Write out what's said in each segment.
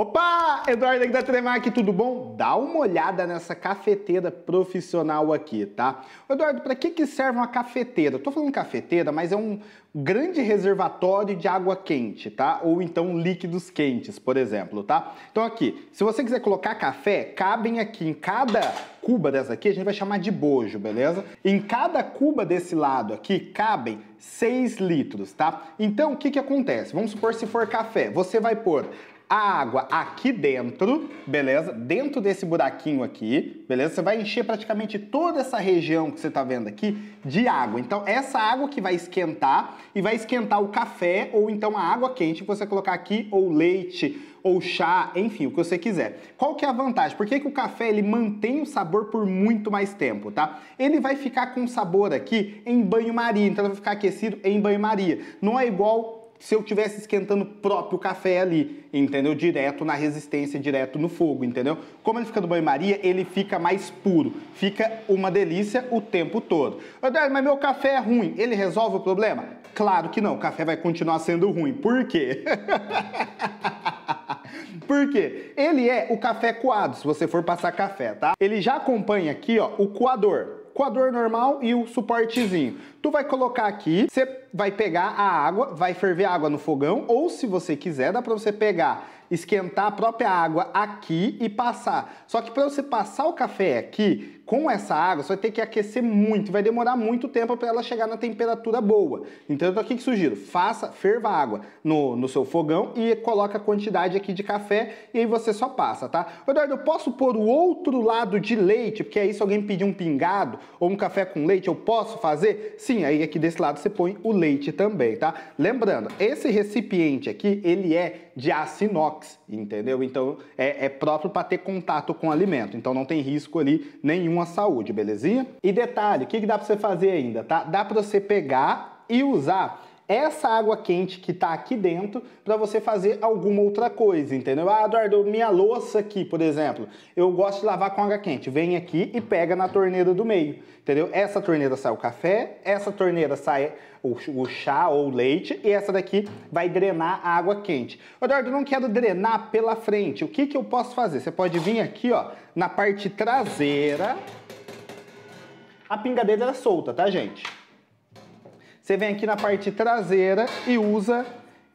Opa! Eduardo aqui da Tremac, tudo bom? Dá uma olhada nessa cafeteira profissional aqui, tá? Eduardo, para que, que serve uma cafeteira? tô falando cafeteira, mas é um grande reservatório de água quente, tá? Ou então líquidos quentes, por exemplo, tá? Então aqui, se você quiser colocar café, cabem aqui em cada cuba dessa aqui, a gente vai chamar de bojo, beleza? Em cada cuba desse lado aqui, cabem 6 litros, tá? Então, o que que acontece? Vamos supor se for café, você vai pôr a água aqui dentro, beleza? Dentro desse buraquinho aqui, beleza? Você vai encher praticamente toda essa região que você está vendo aqui de água. Então, essa água que vai esquentar e vai esquentar o café ou então a água quente que você colocar aqui ou leite ou chá, enfim, o que você quiser. Qual que é a vantagem? Por que, que o café ele mantém o sabor por muito mais tempo, tá? Ele vai ficar com sabor aqui em banho-maria, então ele vai ficar aquecido em banho-maria. Não é igual se eu tivesse esquentando o próprio café ali, entendeu? Direto na resistência, direto no fogo, entendeu? Como ele fica no banho-maria, ele fica mais puro, fica uma delícia o tempo todo. André, mas meu café é ruim, ele resolve o problema? Claro que não, o café vai continuar sendo ruim. Por quê? Por quê? Ele é o café coado, se você for passar café, tá? Ele já acompanha aqui, ó, o coador dor normal e o suportezinho. Tu vai colocar aqui, você vai pegar a água, vai ferver a água no fogão, ou se você quiser, dá para você pegar, esquentar a própria água aqui e passar. Só que para você passar o café aqui, com essa água, você vai ter que aquecer muito, vai demorar muito tempo para ela chegar na temperatura boa. Então, o que, que sugiro? Faça, ferva água no, no seu fogão e coloca a quantidade aqui de café e aí você só passa, tá? Eduardo, eu posso pôr o outro lado de leite, porque aí se alguém pedir um pingado ou um café com leite, eu posso fazer? Sim, aí aqui desse lado você põe o leite também, tá? Lembrando, esse recipiente aqui, ele é de aço inox, entendeu? Então é, é próprio para ter contato com alimento, então não tem risco ali nenhum à saúde, belezinha? E detalhe, o que, que dá para você fazer ainda, tá? Dá para você pegar e usar essa água quente que está aqui dentro para você fazer alguma outra coisa, entendeu? Ah, Eduardo, minha louça aqui, por exemplo, eu gosto de lavar com água quente. Vem aqui e pega na torneira do meio, entendeu? Essa torneira sai o café, essa torneira sai o, o chá ou o leite e essa daqui vai drenar a água quente. Eduardo, eu não quero drenar pela frente. O que, que eu posso fazer? Você pode vir aqui, ó, na parte traseira. A pingadeira é solta, tá, gente? Você vem aqui na parte traseira e usa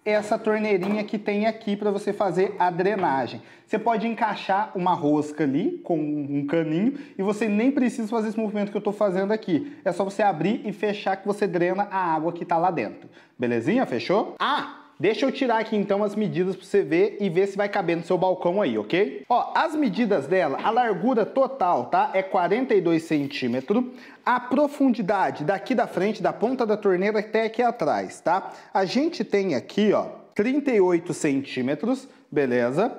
essa torneirinha que tem aqui para você fazer a drenagem. Você pode encaixar uma rosca ali com um caninho e você nem precisa fazer esse movimento que eu estou fazendo aqui. É só você abrir e fechar que você drena a água que está lá dentro. Belezinha? Fechou? Ah, Deixa eu tirar aqui então as medidas para você ver e ver se vai caber no seu balcão aí, ok? Ó, as medidas dela, a largura total, tá? É 42 centímetros. A profundidade daqui da frente, da ponta da torneira até aqui atrás, tá? A gente tem aqui, ó, 38 centímetros, beleza?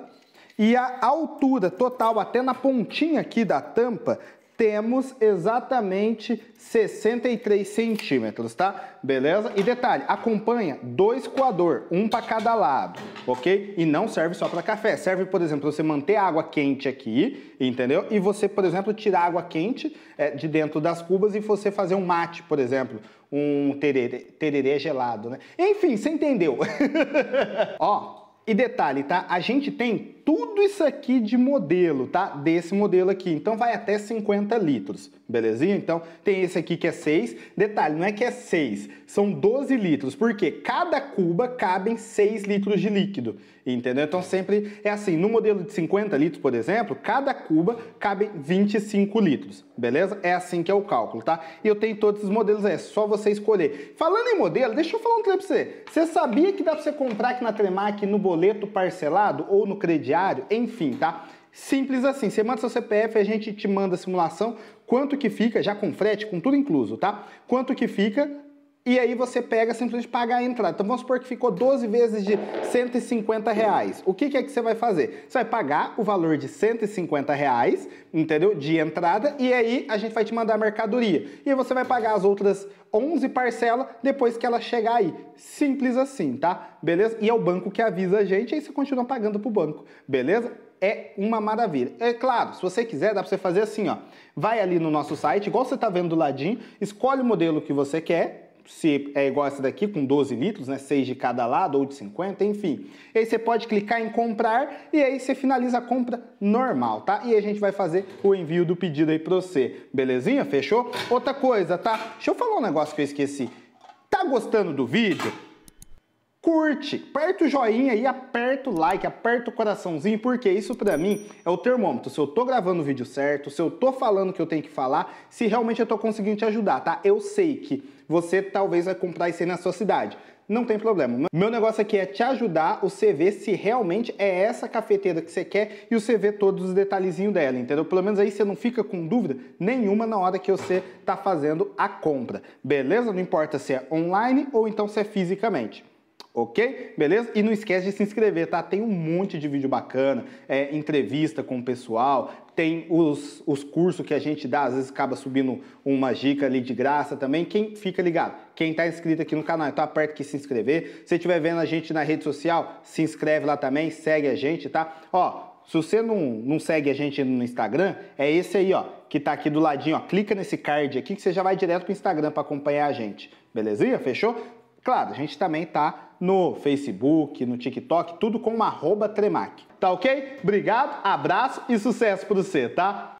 E a altura total até na pontinha aqui da tampa temos exatamente 63 centímetros, tá? Beleza? E detalhe, acompanha dois coador, um para cada lado, ok? E não serve só para café, serve, por exemplo, você manter água quente aqui, entendeu? E você, por exemplo, tirar água quente é, de dentro das cubas e você fazer um mate, por exemplo, um tererê, tererê gelado, né? Enfim, você entendeu. Ó, e detalhe, tá? A gente tem tudo isso aqui de modelo, tá? Desse modelo aqui. Então vai até 50 litros, belezinha? Então tem esse aqui que é 6. Detalhe, não é que é 6, são 12 litros, porque cada cuba cabem 6 litros de líquido, entendeu? Então sempre é assim, no modelo de 50 litros, por exemplo, cada cuba cabe 25 litros, beleza? É assim que é o cálculo, tá? E eu tenho todos os modelos, é só você escolher. Falando em modelo, deixa eu falar um treino pra você. Você sabia que dá pra você comprar aqui na Tremac no Bolívia boleto parcelado ou no crediário, enfim, tá? Simples assim, você manda seu CPF, a gente te manda a simulação, quanto que fica, já com frete, com tudo incluso, tá? Quanto que fica e aí você pega simplesmente pagar a entrada. Então vamos supor que ficou 12 vezes de 150 reais. O que, que, é que você vai fazer? Você vai pagar o valor de 150 reais, entendeu? De entrada, e aí a gente vai te mandar a mercadoria. E você vai pagar as outras 11 parcelas depois que ela chegar aí. Simples assim, tá? Beleza? E é o banco que avisa a gente, aí você continua pagando pro banco, beleza? é uma maravilha. É claro, se você quiser, dá para você fazer assim, ó. Vai ali no nosso site, igual você tá vendo do ladinho, escolhe o modelo que você quer, se é igual essa daqui, com 12 litros, né? 6 de cada lado ou de 50, enfim. E aí você pode clicar em comprar e aí você finaliza a compra normal, tá? E a gente vai fazer o envio do pedido aí para você, belezinha? Fechou? Outra coisa, tá? Deixa eu falar um negócio que eu esqueci. Tá gostando do vídeo? curte, aperta o joinha e aperta o like, aperta o coraçãozinho, porque isso para mim é o termômetro. Se eu tô gravando o vídeo certo, se eu tô falando o que eu tenho que falar, se realmente eu tô conseguindo te ajudar, tá? Eu sei que você talvez vai comprar isso aí na sua cidade. Não tem problema. Meu negócio aqui é te ajudar você ver se realmente é essa cafeteira que você quer e você vê todos os detalhezinhos dela, entendeu? Pelo menos aí você não fica com dúvida nenhuma na hora que você tá fazendo a compra, beleza? Não importa se é online ou então se é fisicamente. Ok? Beleza? E não esquece de se inscrever, tá? Tem um monte de vídeo bacana, é, entrevista com o pessoal, tem os, os cursos que a gente dá, às vezes acaba subindo uma dica ali de graça também. Quem fica ligado? Quem está inscrito aqui no canal, então aperta aqui se inscrever. Se estiver vendo a gente na rede social, se inscreve lá também, segue a gente, tá? Ó, se você não, não segue a gente no Instagram, é esse aí, ó, que tá aqui do ladinho, ó. Clica nesse card aqui que você já vai direto pro Instagram para acompanhar a gente. Belezinha? Fechou? Claro, a gente também tá no Facebook, no TikTok, tudo com uma arroba Tremac. Tá ok? Obrigado, abraço e sucesso para você, tá?